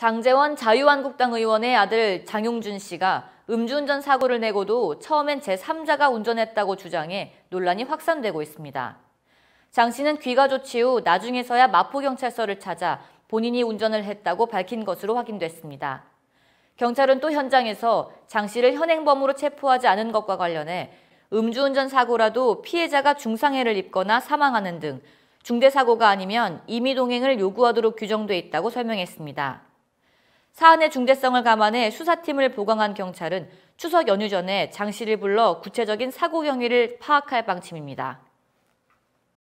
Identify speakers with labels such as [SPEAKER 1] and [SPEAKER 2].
[SPEAKER 1] 장재원 자유한국당 의원의 아들 장용준 씨가 음주운전 사고를 내고도 처음엔 제3자가 운전했다고 주장해 논란이 확산되고 있습니다. 장 씨는 귀가 조치 후 나중에서야 마포경찰서를 찾아 본인이 운전을 했다고 밝힌 것으로 확인됐습니다. 경찰은 또 현장에서 장 씨를 현행범으로 체포하지 않은 것과 관련해 음주운전 사고라도 피해자가 중상해를 입거나 사망하는 등 중대사고가 아니면 임의동행을 요구하도록 규정돼 있다고 설명했습니다. 사안의 중대성을 감안해 수사팀을 보강한 경찰은 추석 연휴 전에 장 씨를 불러 구체적인 사고 경위를 파악할 방침입니다.